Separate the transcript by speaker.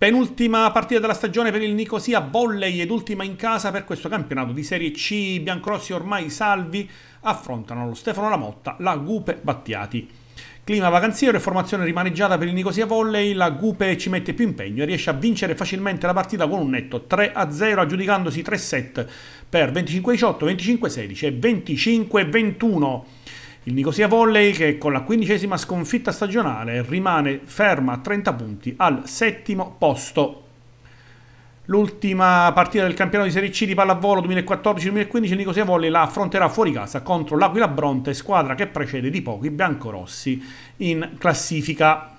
Speaker 1: Penultima partita della stagione per il Nicosia Volley ed ultima in casa per questo campionato di Serie C. I biancorossi ormai salvi affrontano lo Stefano Lamotta, la Gupe Battiati. Clima vacanziero e formazione rimaneggiata per il Nicosia Volley, la Gupe ci mette più impegno e riesce a vincere facilmente la partita con un netto 3-0 aggiudicandosi 3 set per 25-18, 25-16 e 25-21. Il Nicosia Volley che con la quindicesima sconfitta stagionale rimane ferma a 30 punti al settimo posto. L'ultima partita del campionato di Serie C di pallavolo 2014-2015 il Nicosia Volley la affronterà fuori casa contro l'Aquila Bronte, squadra che precede di poco i biancorossi in classifica.